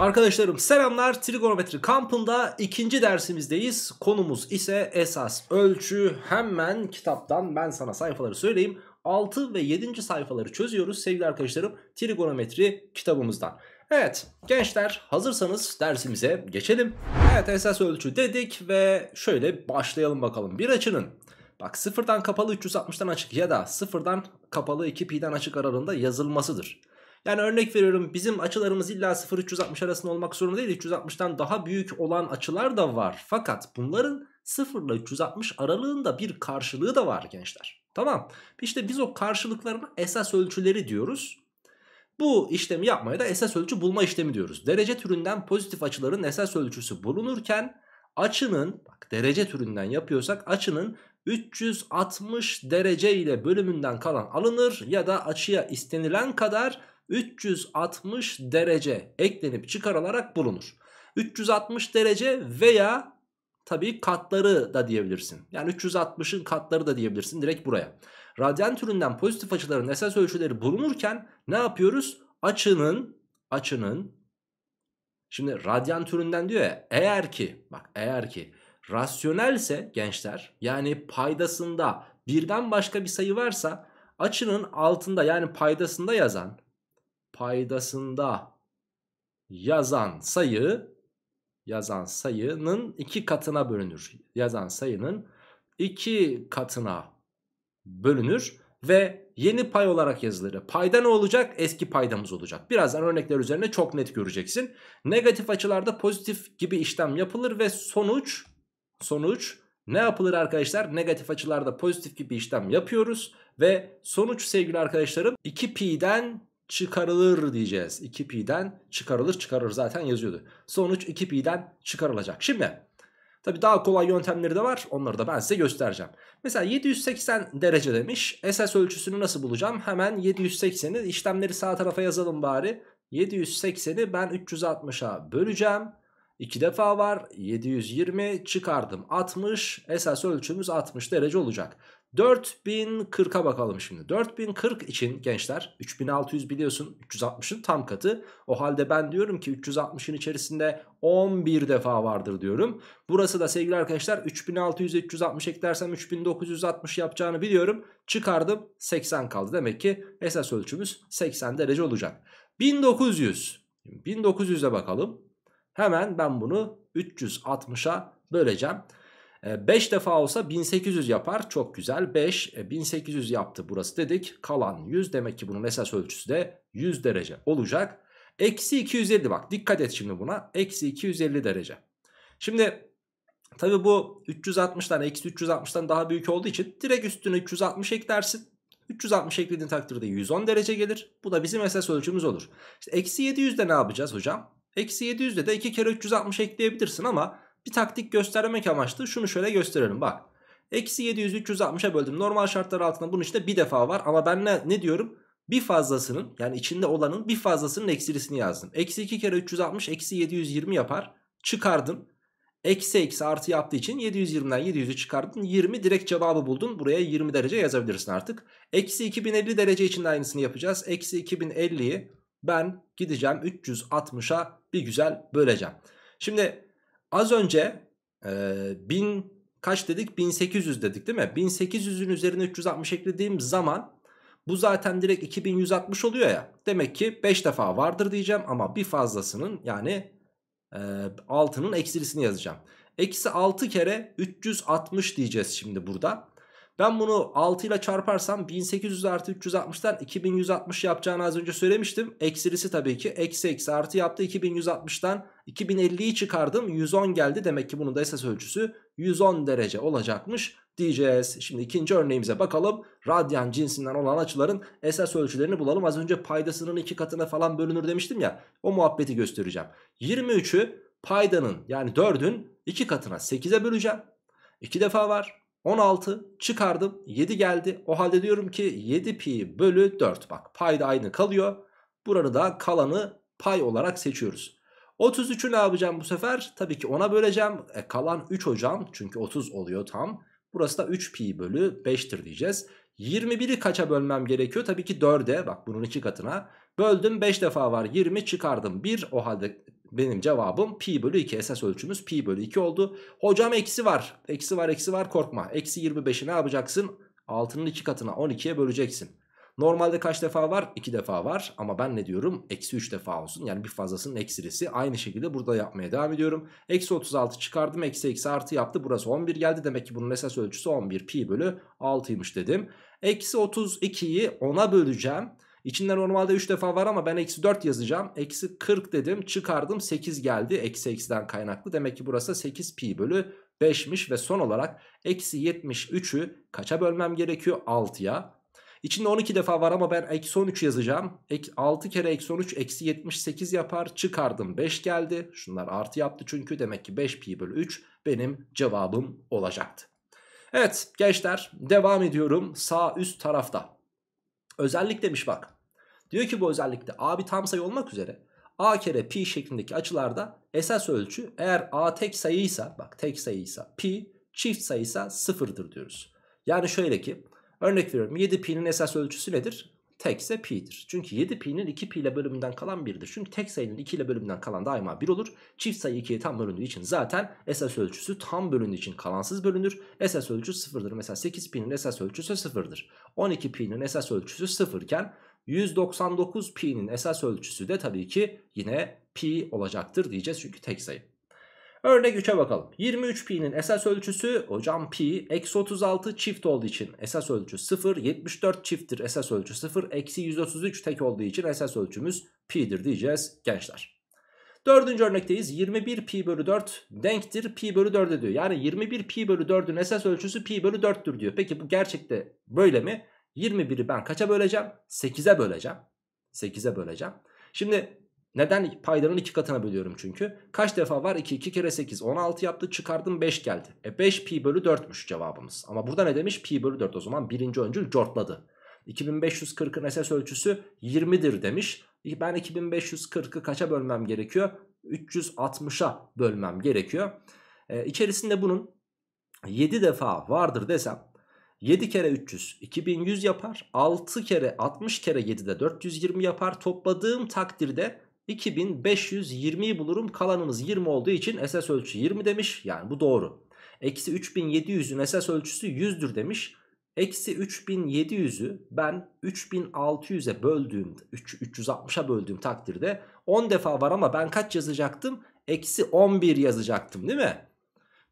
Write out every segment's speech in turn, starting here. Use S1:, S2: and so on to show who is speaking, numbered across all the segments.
S1: Arkadaşlarım selamlar trigonometri kampında ikinci dersimizdeyiz konumuz ise esas ölçü hemen kitaptan ben sana sayfaları söyleyeyim 6 ve 7. sayfaları çözüyoruz sevgili arkadaşlarım trigonometri kitabımızdan. Evet gençler hazırsanız dersimize geçelim. Evet esas ölçü dedik ve şöyle başlayalım bakalım bir açının Bak sıfırdan kapalı 360'dan açık ya da sıfırdan kapalı 2pi'den açık aralığında yazılmasıdır. Yani örnek veriyorum bizim açılarımız illa 0-360 arasında olmak zorunda değil. 360'tan daha büyük olan açılar da var. Fakat bunların 0 ile 360 aralığında bir karşılığı da var gençler. Tamam. İşte biz o karşılıklarına esas ölçüleri diyoruz. Bu işlemi yapmaya da esas ölçü bulma işlemi diyoruz. Derece türünden pozitif açıların esas ölçüsü bulunurken açının bak derece türünden yapıyorsak açının 360 derece ile bölümünden kalan alınır ya da açıya istenilen kadar 360 derece eklenip çıkarılarak bulunur. 360 derece veya tabii katları da diyebilirsin. Yani 360'ın katları da diyebilirsin direkt buraya. Radyan türünden pozitif açıların esas ölçüleri bulunurken ne yapıyoruz? Açının, açının, şimdi radyan türünden diyor ya eğer ki, bak eğer ki rasyonelse gençler yani paydasında birden başka bir sayı varsa açının altında yani paydasında yazan paydasında yazan sayı yazan sayının iki katına bölünür. Yazan sayının iki katına bölünür ve yeni pay olarak yazılır. Payda ne olacak? Eski paydamız olacak. Birazdan örnekler üzerine çok net göreceksin. Negatif açılarda pozitif gibi işlem yapılır ve sonuç sonuç ne yapılır arkadaşlar? Negatif açılarda pozitif gibi işlem yapıyoruz ve sonuç sevgili arkadaşlarım 2pi'den çıkarılır diyeceğiz. 2pi'den çıkarılır çıkarır zaten yazıyordu. Sonuç 2pi'den çıkarılacak. Şimdi tabi daha kolay yöntemleri de var. Onları da ben size göstereceğim. Mesela 780 derece demiş. SS ölçüsünü nasıl bulacağım? Hemen 780'i işlemleri sağ tarafa yazalım bari. 780'i ben 360'a böleceğim. 2 defa var 720 çıkardım 60 esas ölçümüz 60 derece olacak. 4040'a bakalım şimdi. 4040 için gençler 3600 biliyorsun 360'ın tam katı. O halde ben diyorum ki 360'ın içerisinde 11 defa vardır diyorum. Burası da sevgili arkadaşlar 3600 360 eklersem 3960 yapacağını biliyorum. Çıkardım 80 kaldı. Demek ki esas ölçümüz 80 derece olacak. 1900. 1900'e bakalım. Hemen ben bunu 360'a böleceğim. 5 e, defa olsa 1800 yapar. Çok güzel. 5 1800 e, yaptı burası dedik. Kalan 100 demek ki bunun esas ölçüsü de 100 derece olacak. Eksi 250 bak dikkat et şimdi buna. Eksi 250 derece. Şimdi tabi bu 360'dan eksi 360'dan daha büyük olduğu için direkt üstüne 360 eklersin. 360 eklediğin takdirde 110 derece gelir. Bu da bizim esas ölçümüz olur. İşte eksi 700'de ne yapacağız hocam? Eksi 700'de de 2 kere 360 ekleyebilirsin ama bir taktik göstermek amaçlı şunu şöyle gösterelim bak. Eksi 700 360'a böldüm. Normal şartlar altında bunun işte bir defa var. Ama ben ne, ne diyorum? Bir fazlasının yani içinde olanın bir fazlasının eksilisini yazdım. Eksi 2 kere 360 eksi 720 yapar. Çıkardım. Eksi eksi artı yaptığı için 720'den 700'ü çıkardım. 20 direkt cevabı buldun. Buraya 20 derece yazabilirsin artık. Eksi 2050 derece için de aynısını yapacağız. Eksi 2050'yi ben gideceğim 360'a bir güzel böleceğim. Şimdi Az önce e, 1000 kaç dedik? 1800 dedik değil mi? 1800'ün üzerine 360 eklediğim zaman bu zaten direkt 2160 oluyor ya. Demek ki 5 defa vardır diyeceğim ama bir fazlasının yani e, 6'nın eksilisini yazacağım. Eksi 6 kere 360 diyeceğiz şimdi burada. Ben bunu 6 ile çarparsam 1800 artı 360'dan 2160 yapacağını az önce söylemiştim. Eksilisi tabii ki. Eksi eksi artı yaptı 2160'dan 2050'yi çıkardım. 110 geldi. Demek ki bunun da esas ölçüsü 110 derece olacakmış diyeceğiz. Şimdi ikinci örneğimize bakalım. Radyan cinsinden olan açıların esas ölçülerini bulalım. Az önce paydasının iki katına falan bölünür demiştim ya. O muhabbeti göstereceğim. 23'ü paydanın yani 4'ün iki katına 8'e böleceğim. İki defa var. 16 çıkardım 7 geldi. O halde diyorum ki 7 pi bölü 4 bak pay da aynı kalıyor. Buranı da kalanı pay olarak seçiyoruz. 33'ü ne yapacağım bu sefer? Tabii ki ona böleceğim. E, kalan 3 hocam çünkü 30 oluyor tam. Burası da 3 pi bölü 5'tir diyeceğiz. 21'i kaça bölmem gerekiyor? Tabii ki 4'e bak bunun 2 katına. Böldüm 5 defa var 20 çıkardım 1 o halde benim cevabım pi bölü 2 esas ölçümüz pi bölü 2 oldu. Hocam eksi var. Eksi var eksi var korkma. Eksi 25'i ne yapacaksın? 6'nın 2 katına 12'ye böleceksin. Normalde kaç defa var? 2 defa var ama ben ne diyorum? Eksi 3 defa olsun. Yani bir fazlasının eksilisi. Aynı şekilde burada yapmaya devam ediyorum. Eksi 36 çıkardım. Eksi eksi artı yaptı. Burası 11 geldi. Demek ki bunun esas ölçüsü 11 pi bölü 6'ymış dedim. Eksi 32'yi 10'a böleceğim. İçinde normalde 3 defa var ama ben eksi 4 yazacağım. Eksi 40 dedim çıkardım 8 geldi. Eksi eksiden kaynaklı. Demek ki burası 8 pi bölü 5'miş ve son olarak eksi 73'ü kaça bölmem gerekiyor? 6'ya. İçinde 12 defa var ama ben eksi 13 yazacağım. Ek, 6 kere eksi 13 eksi 78 yapar. Çıkardım 5 geldi. Şunlar artı yaptı çünkü. Demek ki 5 pi bölü 3 benim cevabım olacaktı. Evet gençler devam ediyorum. Sağ üst tarafta. Özellik demiş bak. Diyor ki bu özellikle A bir tam sayı olmak üzere A kere pi şeklindeki açılarda esas ölçü eğer A tek sayıysa bak tek sayıysa pi çift sayıysa sıfırdır diyoruz. Yani şöyle ki örnek veriyorum 7 pi'nin esas ölçüsü nedir? Tekse pi'dir. Çünkü 7 pi'nin 2 pi ile bölümünden kalan 1'dir. Çünkü tek sayının 2 ile bölümünden kalan daima 1 olur. Çift sayı 2'ye tam bölündüğü için zaten esas ölçüsü tam bölündüğü için kalansız bölünür. Esas ölçü 0'dır. Mesela 8 pi'nin esas ölçüsü 0'dır. 12 pi'nin esas ölçüsü 0 iken 199 pi'nin esas ölçüsü de tabii ki yine pi olacaktır diyeceğiz çünkü tek sayı. Örnek 3'e bakalım. 23 pi'nin esas ölçüsü hocam pi eksi 36 çift olduğu için esas ölçü 0. 74 çifttir esas ölçü 0. Eksi 133 tek olduğu için esas ölçümüz pi'dir diyeceğiz gençler. Dördüncü örnekteyiz. 21 pi bölü 4 denktir pi bölü 4'e diyor. Yani 21 pi bölü 4'ün esas ölçüsü pi bölü 4'tür diyor. Peki bu gerçekte böyle mi? 21'i ben kaça böleceğim? 8'e böleceğim. 8'e böleceğim. Şimdi neden paydanın iki katına bölüyorum çünkü? Kaç defa var? 2, 2 kere 8, 16 yaptı çıkardım 5 geldi. E 5 pi bölü 4'müş cevabımız. Ama burada ne demiş? Pi bölü 4 o zaman birinci öncül cortladı. 2540'ın SS ölçüsü 20'dir demiş. Ben 2540'ı kaça bölmem gerekiyor? 360'a bölmem gerekiyor. E, içerisinde bunun 7 defa vardır desem 7 kere 300 2100 yapar. 6 kere 60 kere 7 de 420 yapar. Topladığım takdirde 2520'yi bulurum. Kalanımız 20 olduğu için esas ölçü 20 demiş. Yani bu doğru. Eksi 3700'ün esas ölçüsü 100'dür demiş. Eksi 3700'ü ben 3600'e böldüğüm 360'a böldüğüm takdirde 10 defa var ama ben kaç yazacaktım? Eksi 11 yazacaktım değil mi?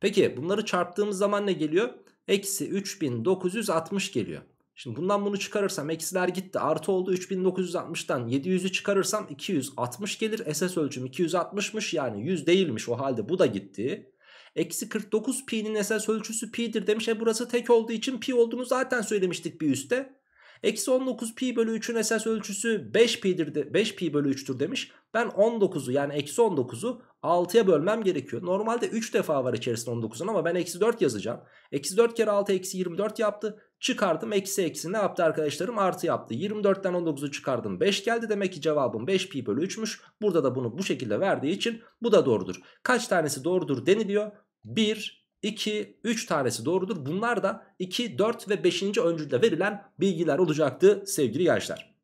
S1: Peki bunları çarptığımız zaman ne geliyor? eksi 3960 geliyor. Şimdi bundan bunu çıkarırsam eksiler gitti artı oldu 3960'tan 700'ü çıkarırsam 260 gelir. SS ölçüm 260'mış yani 100 değilmiş o halde bu da gitti. Eksi 49 pi'nin esas ölçüsü pi'dir demiş. E burası tek olduğu için pi olduğunu zaten söylemiştik bir üstte. Eksi 19 pi bölü 3'ün esas ölçüsü 5 pi'dir de, 5 pi bölü 3'tür demiş. Ben 19'u yani eksi 19'u 6'ya bölmem gerekiyor. Normalde 3 defa var içerisinde 19'un ama ben eksi 4 yazacağım. Eksi 4 kere 6 eksi 24 yaptı. Çıkardım eksi eksi ne yaptı arkadaşlarım? Artı yaptı. 24'ten 19'u çıkardım 5 geldi. Demek ki cevabım 5 pi bölü 3'müş. Burada da bunu bu şekilde verdiği için bu da doğrudur. Kaç tanesi doğrudur deniliyor? 1, 2, 3 tanesi doğrudur. Bunlar da 2, 4 ve 5. öncülde verilen bilgiler olacaktı sevgili gençler.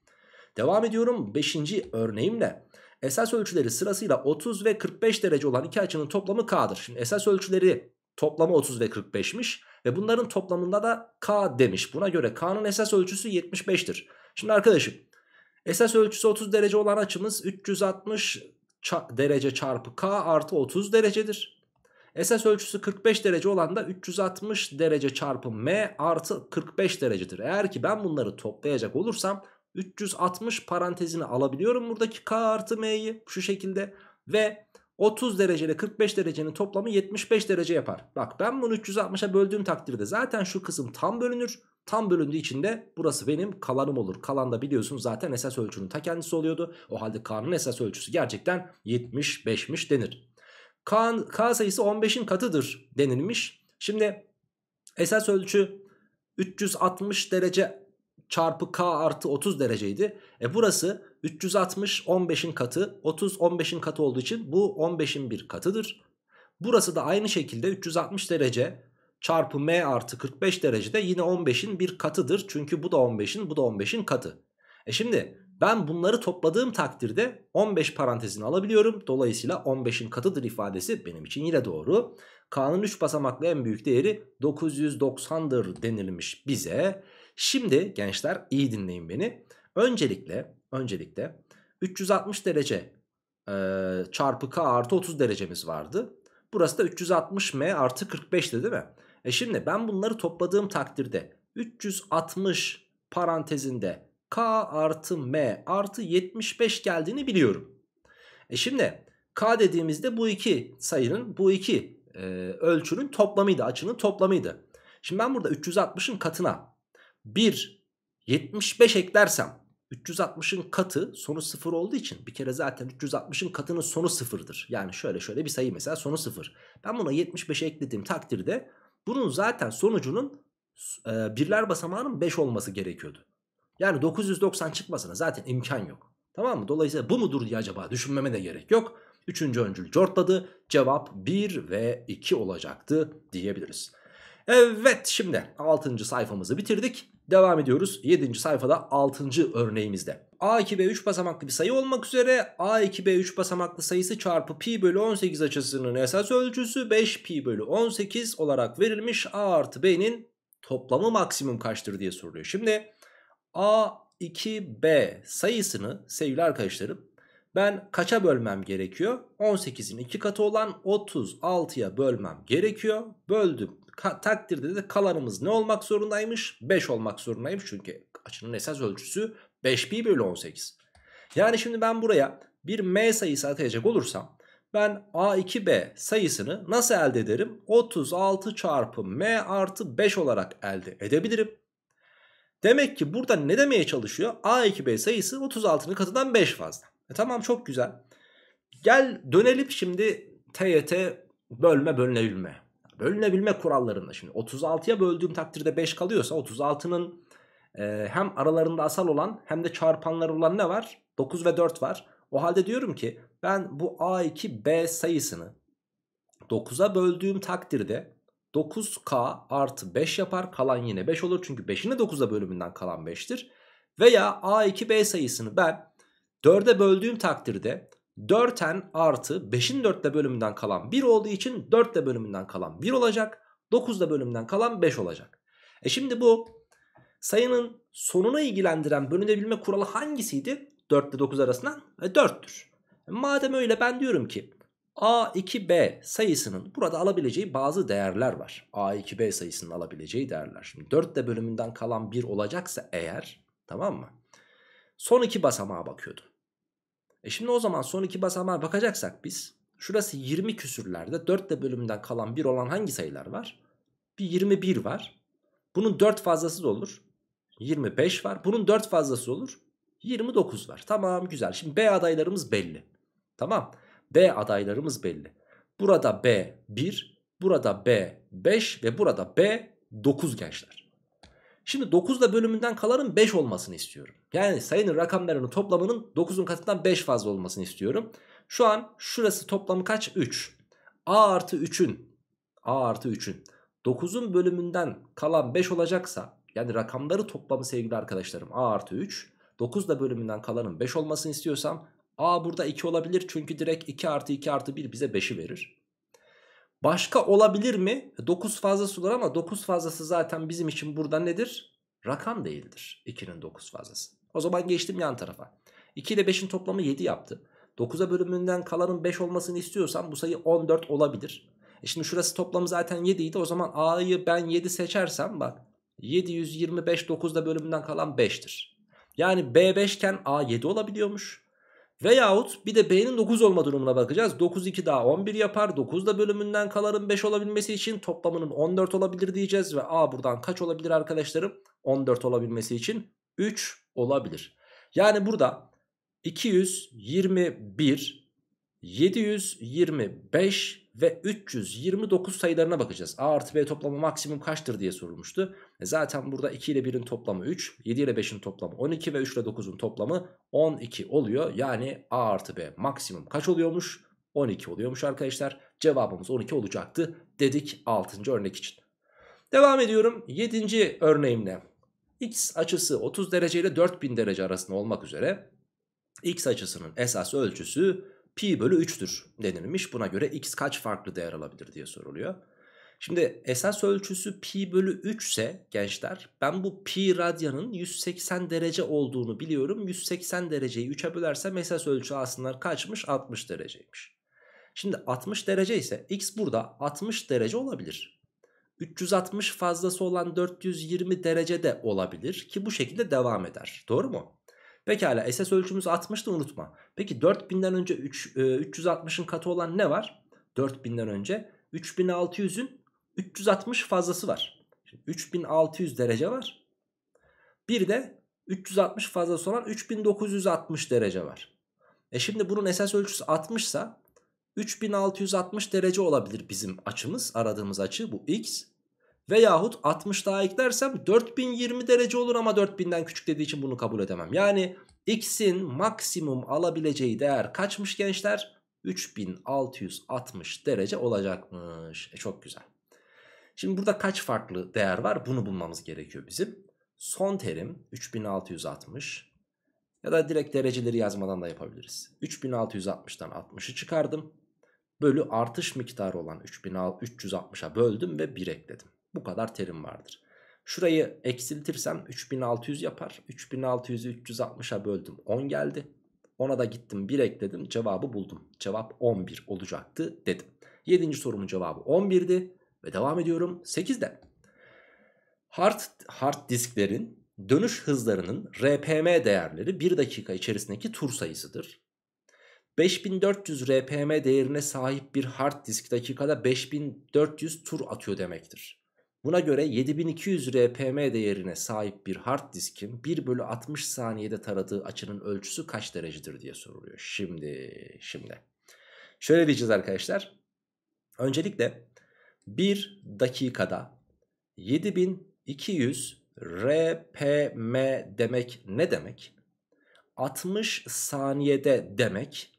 S1: Devam ediyorum 5. örneğimle. Esas ölçüleri sırasıyla 30 ve 45 derece olan iki açının toplamı K'dır. Şimdi esas ölçüleri toplamı 30 ve 45'miş ve bunların toplamında da K demiş. Buna göre K'nın esas ölçüsü 75'tir. Şimdi arkadaşım esas ölçüsü 30 derece olan açımız 360 derece çarpı K artı 30 derecedir. Esas ölçüsü 45 derece olan da 360 derece çarpı m artı 45 derecedir. Eğer ki ben bunları toplayacak olursam 360 parantezini alabiliyorum buradaki k artı m'yi şu şekilde ve 30 derece ile 45 derecenin toplamı 75 derece yapar. Bak ben bunu 360'a böldüğüm takdirde zaten şu kısım tam bölünür. Tam bölündüğü için de burası benim kalanım olur. Kalan da biliyorsunuz zaten esas ölçünün ta kendisi oluyordu. O halde k'nın esas ölçüsü gerçekten 75'miş denir. K, K sayısı 15'in katıdır denilmiş. Şimdi esas ölçü 360 derece çarpı K artı 30 dereceydi. E burası 360 15'in katı 30 15'in katı olduğu için bu 15'in bir katıdır. Burası da aynı şekilde 360 derece çarpı M artı 45 derecede yine 15'in bir katıdır. Çünkü bu da 15'in bu da 15'in katı. E şimdi ben bunları topladığım takdirde 15 parantezini alabiliyorum. Dolayısıyla 15'in katıdır ifadesi benim için yine doğru. K'nın 3 basamaklı en büyük değeri 990'dır denilmiş bize. Şimdi gençler iyi dinleyin beni. Öncelikle öncelikle 360 derece e, çarpı K artı 30 derecemiz vardı. Burası da 360M artı 45'ti değil mi? E şimdi ben bunları topladığım takdirde 360 parantezinde K artı M artı 75 geldiğini biliyorum. E şimdi K dediğimizde bu iki sayının bu iki e, ölçünün toplamıydı. Açının toplamıydı. Şimdi ben burada 360'ın katına 1 75 eklersem 360'ın katı sonu 0 olduğu için bir kere zaten 360'ın katının sonu 0'dır. Yani şöyle şöyle bir sayı mesela sonu 0. Ben buna 75'e eklediğim takdirde bunun zaten sonucunun e, birler basamağının 5 olması gerekiyordu. Yani 990 çıkmasına zaten imkan yok. Tamam mı? Dolayısıyla bu mudur diye acaba düşünmeme de gerek yok. Üçüncü öncül cortladı. Cevap 1 ve 2 olacaktı diyebiliriz. Evet şimdi 6. sayfamızı bitirdik. Devam ediyoruz 7. sayfada 6. örneğimizde. A2B 3 basamaklı bir sayı olmak üzere A2B 3 basamaklı sayısı çarpı pi bölü 18 açısının esas ölçüsü 5 pi bölü 18 olarak verilmiş A artı B'nin toplamı maksimum kaçtır diye soruluyor. Şimdi A2B sayısını sevgili arkadaşlarım ben kaça bölmem gerekiyor? 18'in 2 katı olan 36'ya bölmem gerekiyor. Böldüm. Ka takdirde de kalanımız ne olmak zorundaymış? 5 olmak zorundaymış çünkü açının esas ölçüsü 5 pi bölü 18. Yani şimdi ben buraya bir m sayısı atayacak olursam ben a2b sayısını nasıl elde ederim? 36 çarpı m artı 5 olarak elde edebilirim. Demek ki burada ne demeye çalışıyor? A eksi B sayısı 36'nın katından 5 fazla. E tamam çok güzel. Gel dönelim şimdi TYT bölme bölünebilme. Bölünebilme kurallarında şimdi 36'ya böldüğüm takdirde 5 kalıyorsa 36'nın e, hem aralarında asal olan hem de çarpanlar olan ne var? 9 ve 4 var. O halde diyorum ki ben bu A2B sayısını 9'a böldüğüm takdirde 9K artı 5 yapar. Kalan yine 5 olur. Çünkü 5'ini 9'a bölümünden kalan 5'tir. Veya A2B sayısını ben 4'e böldüğüm takdirde 4n artı 5'in 4'te bölümünden kalan 1 olduğu için 4'te bölümünden kalan 1 olacak. 9'da bölümünden kalan 5 olacak. E şimdi bu sayının sonunu ilgilendiren bölünebilme kuralı hangisiydi? 4 ile 9 arasından? E 4'tür. E, madem öyle ben diyorum ki A2B sayısının burada alabileceği bazı değerler var. A2B sayısının alabileceği değerler. Şimdi 4 de bölümünden kalan 1 olacaksa eğer tamam mı? Son iki basamağa bakıyordu. E şimdi o zaman son iki basamağa bakacaksak biz şurası 20 küsürlerde 4 de bölümünden kalan 1 olan hangi sayılar var? Bir 21 var. Bunun 4 fazlası da olur. 25 var. Bunun 4 fazlası olur. 29 var. Tamam güzel. Şimdi B adaylarımız belli. Tamam. B adaylarımız belli. Burada B 1, burada B 5 ve burada B 9 gençler. Şimdi 9 da bölümünden kalanın 5 olmasını istiyorum. Yani sayının rakamlarının toplamının 9'un katından 5 fazla olmasını istiyorum. Şu an şurası toplamı kaç? 3. A artı 3'ün A artı 3'ün 9'un bölümünden kalan 5 olacaksa yani rakamları toplamı sevgili arkadaşlarım A artı 3 9 da bölümünden kalanın 5 olmasını istiyorsam A burada 2 olabilir çünkü direkt 2 artı 2 artı 1 bize 5'i verir. Başka olabilir mi? 9 e, fazlası olur ama 9 fazlası zaten bizim için burada nedir? Rakam değildir 2'nin 9 fazlası. O zaman geçtim yan tarafa. 2 ile 5'in toplamı 7 yaptı. 9'a bölümünden kalanın 5 olmasını istiyorsan bu sayı 14 olabilir. E şimdi şurası toplamı zaten 7 idi. O zaman A'yı ben 7 seçersem bak 725 9'da bölümünden kalan 5'tir. Yani B5 iken A 7 olabiliyormuş. Veyahut bir de B'nin 9 olma durumuna bakacağız. 9 2 daha 11 yapar. 9 da bölümünden kalanın 5 olabilmesi için toplamının 14 olabilir diyeceğiz. Ve A buradan kaç olabilir arkadaşlarım? 14 olabilmesi için 3 olabilir. Yani burada 221, 725 ve 329 sayılarına bakacağız. A artı B toplamı maksimum kaçtır diye sorulmuştu. E zaten burada 2 ile 1'in toplamı 3, 7 ile 5'in toplamı 12 ve 3 ile 9'un toplamı 12 oluyor. Yani A artı B maksimum kaç oluyormuş? 12 oluyormuş arkadaşlar. Cevabımız 12 olacaktı dedik 6. örnek için. Devam ediyorum 7. örneğimle. X açısı 30 derece ile 4000 derece arasında olmak üzere X açısının esas ölçüsü pi bölü 3'tür denilmiş. Buna göre x kaç farklı değer alabilir diye soruluyor. Şimdi esas ölçüsü pi bölü 3 ise gençler ben bu pi radyanın 180 derece olduğunu biliyorum. 180 dereceyi 3'e bölersem esas ölçü aslında kaçmış? 60 dereceymiş. Şimdi 60 derece ise x burada 60 derece olabilir. 360 fazlası olan 420 derece de olabilir ki bu şekilde devam eder. Doğru mu? Pekala SS ölçümüz 60'tı unutma. Peki 4000'den önce 3, e, 360'ın katı olan ne var? 4000'den önce 3600'ün 360 fazlası var. Şimdi 3600 derece var. Bir de 360 fazlası olan 3960 derece var. E şimdi bunun esas ölçüsü 60 ise 3660 derece olabilir bizim açımız. Aradığımız açı bu x. Veyahut 60 daha eklersem 4020 derece olur ama 4000'den küçük dediği için bunu kabul edemem. Yani x'in maksimum alabileceği değer kaçmış gençler? 3660 derece olacakmış. E çok güzel. Şimdi burada kaç farklı değer var? Bunu bulmamız gerekiyor bizim. Son terim 3660 ya da direkt dereceleri yazmadan da yapabiliriz. 3660'dan 60'ı çıkardım. Bölü artış miktarı olan 3360'a böldüm ve 1 ekledim. Bu kadar terim vardır. Şurayı eksiltirsem 3600 yapar. 3600'ü 360'a böldüm 10 geldi. Ona da gittim 1 ekledim cevabı buldum. Cevap 11 olacaktı dedim. 7. sorumun cevabı 11'di ve devam ediyorum 8'den. Hard, hard disklerin dönüş hızlarının RPM değerleri 1 dakika içerisindeki tur sayısıdır. 5400 RPM değerine sahip bir hard disk dakikada 5400 tur atıyor demektir. Buna göre 7200 RPM değerine sahip bir hard diskin 1 bölü 60 saniyede taradığı açının ölçüsü kaç derecedir diye soruluyor. Şimdi, şimdi. Şöyle diyeceğiz arkadaşlar. Öncelikle 1 dakikada 7200 RPM demek ne demek? 60 saniyede demek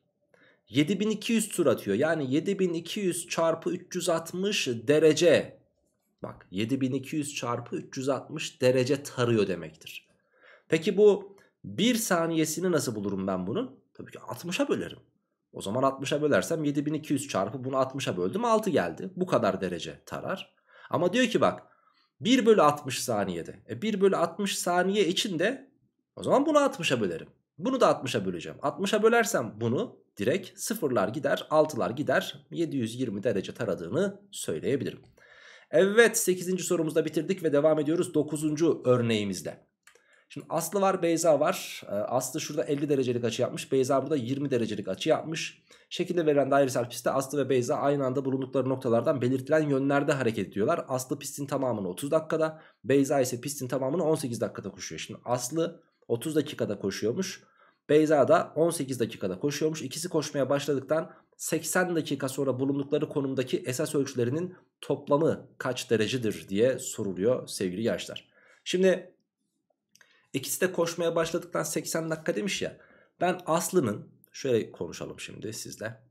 S1: 7200 tur atıyor. Yani 7200 çarpı 360 derece Bak 7200 çarpı 360 derece tarıyor demektir. Peki bu 1 saniyesini nasıl bulurum ben bunu? Tabii ki 60'a bölerim. O zaman 60'a bölersem 7200 çarpı bunu 60'a böldüm 6 geldi. Bu kadar derece tarar. Ama diyor ki bak 1 bölü 60 saniyede. E 1 bölü 60 saniye içinde o zaman bunu 60'a bölerim. Bunu da 60'a böleceğim. 60'a bölersem bunu direkt sıfırlar gider, altılar gider. 720 derece taradığını söyleyebilirim. Evet 8. sorumuzda bitirdik ve devam ediyoruz 9. örneğimizde. Şimdi Aslı var Beyza var. Ee, Aslı şurada 50 derecelik açı yapmış. Beyza burada 20 derecelik açı yapmış. Şekilde verilen dairesel pistte Aslı ve Beyza aynı anda bulundukları noktalardan belirtilen yönlerde hareket ediyorlar. Aslı pistin tamamını 30 dakikada. Beyza ise pistin tamamını 18 dakikada koşuyor. Şimdi Aslı 30 dakikada koşuyormuş. Beyza da 18 dakikada koşuyormuş. İkisi koşmaya başladıktan 80 dakika sonra bulundukları konumdaki esas ölçülerinin toplamı kaç derecedir diye soruluyor sevgili yaşlar. Şimdi ikisi de koşmaya başladıktan 80 dakika demiş ya. Ben Aslı'nın şöyle konuşalım şimdi sizle.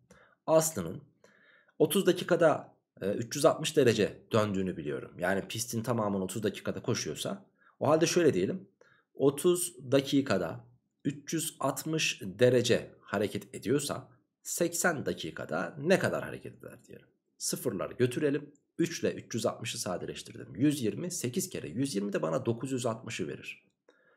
S1: Aslı'nın 30 dakikada 360 e, derece döndüğünü biliyorum. Yani pistin tamamını 30 dakikada koşuyorsa. O halde şöyle diyelim. 30 dakikada 360 derece hareket ediyorsa 80 dakikada ne kadar hareket eder diyelim. Sıfırları götürelim. 3 ile 360'ı sadeleştirdim. 120 8 kere 120 de bana 960'ı verir.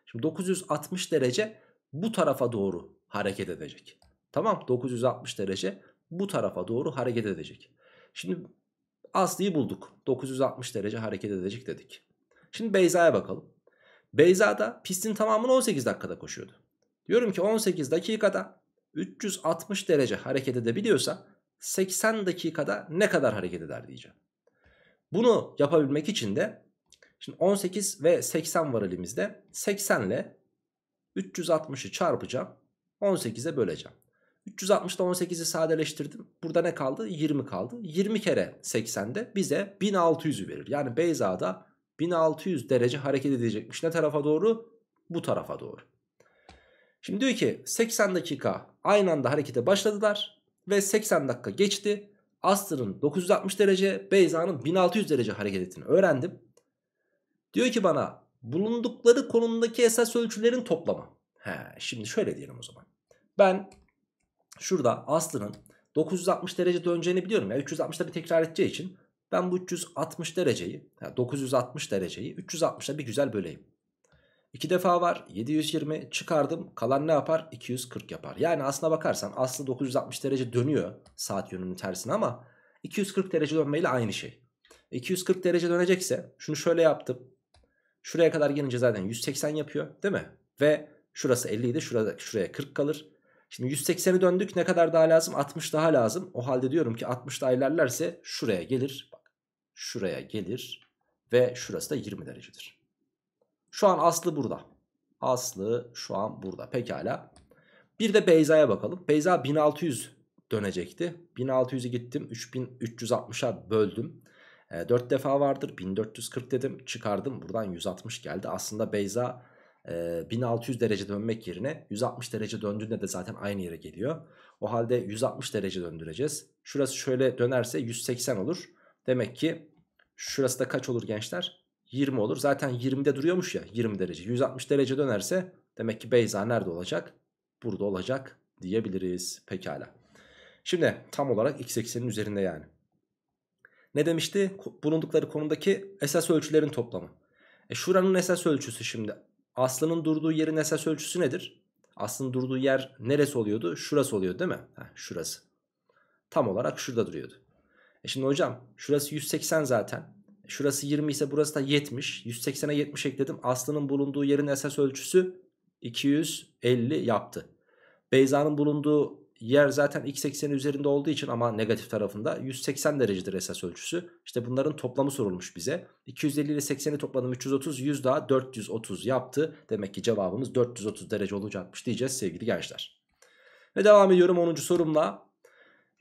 S1: Şimdi 960 derece bu tarafa doğru hareket edecek. Tamam 960 derece bu tarafa doğru hareket edecek. Şimdi Aslı'yı bulduk. 960 derece hareket edecek dedik. Şimdi Beyza'ya bakalım. Beyza da pistin tamamını 18 dakikada koşuyordu. Diyorum ki 18 dakikada 360 derece hareket edebiliyorsa 80 dakikada ne kadar hareket eder diyeceğim. Bunu yapabilmek için de şimdi 18 ve 80 var elimizde. 80 ile 360'ı çarpacağım. 18'e böleceğim. 360'da 18'i sadeleştirdim. Burada ne kaldı? 20 kaldı. 20 kere 80'de bize 1600'ü verir. Yani Beyza'da 1600 derece hareket edecekmiş. Ne tarafa doğru? Bu tarafa doğru. Şimdi diyor ki 80 dakika aynı anda harekete başladılar ve 80 dakika geçti. Aslı'nın 960 derece, Beyza'nın 1600 derece hareket ettiğini öğrendim. Diyor ki bana bulundukları konumdaki esas ölçülerin toplamı. He, şimdi şöyle diyelim o zaman. Ben şurada Aslı'nın 960 derece döneceğini biliyorum ya. 360'da bir tekrar edeceği için ben bu 360 dereceyi, yani 960 dereceyi 360'a bir güzel böleyim. 2 defa var 720 çıkardım kalan ne yapar 240 yapar. Yani aslına bakarsan aslı 960 derece dönüyor saat yönünün tersine ama 240 derece dönmeyle aynı şey. 240 derece dönecekse şunu şöyle yaptım. Şuraya kadar gelince zaten 180 yapıyor değil mi? Ve şurası 50 idi şurada, şuraya 40 kalır. Şimdi 180'i döndük ne kadar daha lazım 60 daha lazım. O halde diyorum ki 60 daha ilerlerse şuraya gelir. Bak şuraya gelir ve şurası da 20 derecedir. Şu an Aslı burada. Aslı şu an burada. Pekala. Bir de Beyza'ya bakalım. Beyza 1600 dönecekti. 1600'ü gittim. 3360'a böldüm. 4 ee, defa vardır 1440 dedim çıkardım buradan 160 geldi aslında Beyza e, 1600 derece dönmek yerine 160 derece döndüğünde de zaten aynı yere geliyor o halde 160 derece döndüreceğiz şurası şöyle dönerse 180 olur demek ki şurası da kaç olur gençler 20 olur. Zaten 20'de duruyormuş ya 20 derece. 160 derece dönerse demek ki Beyza nerede olacak? Burada olacak diyebiliriz. Pekala. Şimdi tam olarak x eksenin üzerinde yani. Ne demişti? Bulundukları konumdaki esas ölçülerin toplamı. E şuranın esas ölçüsü şimdi. Aslı'nın durduğu yerin esas ölçüsü nedir? Aslı'nın durduğu yer neresi oluyordu? Şurası oluyor değil mi? Heh, şurası. Tam olarak şurada duruyordu. E şimdi hocam şurası 180 zaten. Şurası 20 ise burası da 70. 180'e 70 ekledim. Aslı'nın bulunduğu yerin esas ölçüsü 250 yaptı. Beyza'nın bulunduğu yer zaten x ekseni üzerinde olduğu için ama negatif tarafında 180 derecedir esas ölçüsü. İşte bunların toplamı sorulmuş bize. 250 ile 80'i topladım 330 100 daha 430 yaptı. Demek ki cevabımız 430 derece olacakmış diyeceğiz sevgili gençler. Ve devam ediyorum 10. sorumla.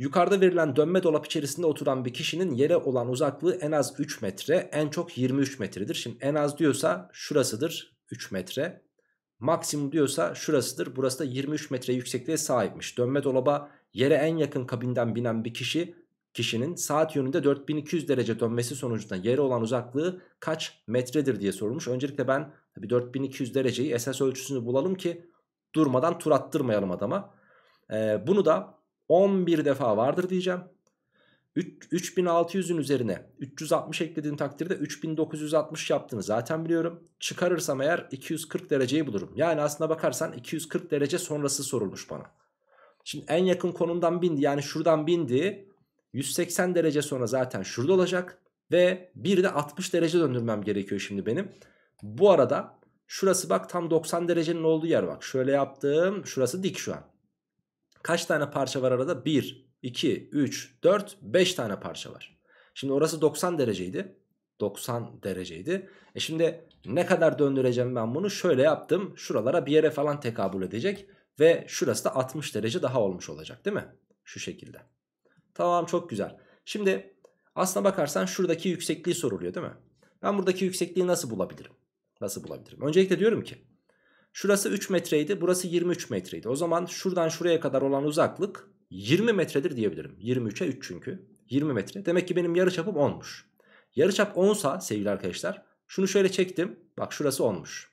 S1: Yukarıda verilen dönme dolap içerisinde oturan bir kişinin yere olan uzaklığı en az 3 metre en çok 23 metredir. Şimdi en az diyorsa şurasıdır 3 metre. Maksimum diyorsa şurasıdır burası da 23 metre yüksekliğe sahipmiş. Dönme dolaba yere en yakın kabinden binen bir kişi kişinin saat yönünde 4200 derece dönmesi sonucunda yere olan uzaklığı kaç metredir diye sorulmuş. Öncelikle ben 4200 dereceyi esas ölçüsünü bulalım ki durmadan tur attırmayalım adama. Ee, bunu da 11 defa vardır diyeceğim. 3600'ün üzerine 360 eklediğin takdirde 3960 yaptığını zaten biliyorum. Çıkarırsam eğer 240 dereceyi bulurum. Yani aslına bakarsan 240 derece sonrası sorulmuş bana. Şimdi en yakın konumdan bindi yani şuradan bindi. 180 derece sonra zaten şurada olacak. Ve bir de 60 derece döndürmem gerekiyor şimdi benim. Bu arada şurası bak tam 90 derecenin olduğu yer bak. Şöyle yaptım şurası dik şu an. Kaç tane parça var arada? 1, 2, 3, 4, 5 tane parça var. Şimdi orası 90 dereceydi. 90 dereceydi. E şimdi ne kadar döndüreceğim ben bunu? Şöyle yaptım. Şuralara bir yere falan tekabül edecek. Ve şurası da 60 derece daha olmuş olacak değil mi? Şu şekilde. Tamam çok güzel. Şimdi aslına bakarsan şuradaki yüksekliği soruluyor değil mi? Ben buradaki yüksekliği nasıl bulabilirim? Nasıl bulabilirim? Öncelikle diyorum ki Şurası 3 metreydi burası 23 metreydi. O zaman şuradan şuraya kadar olan uzaklık 20 metredir diyebilirim. 23'e 3 çünkü. 20 metre. Demek ki benim yarı yarıçapım 10'muş. Yarıçap 10'sa sevgili arkadaşlar şunu şöyle çektim. Bak şurası 10'muş.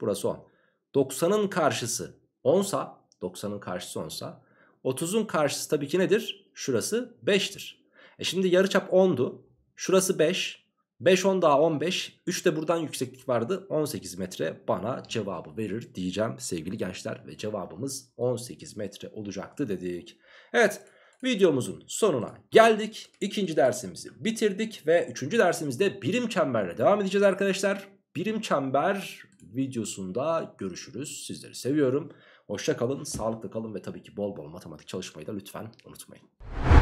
S1: Burası 10. 90'ın karşısı 10'sa 90'ın karşısı 10'sa 30'un karşısı tabii ki nedir? Şurası 5'tir. E şimdi yarıçap 10'du. Şurası 5. 5 10 daha 15 3 de buradan yükseklik vardı 18 metre bana cevabı verir diyeceğim sevgili gençler ve cevabımız 18 metre olacaktı dedik. Evet videomuzun sonuna geldik ikinci dersimizi bitirdik ve üçüncü dersimizde birim çemberle devam edeceğiz arkadaşlar. Birim çember videosunda görüşürüz sizleri seviyorum. Hoşçakalın, sağlıklı kalın ve tabii ki bol bol matematik çalışmayı da lütfen unutmayın.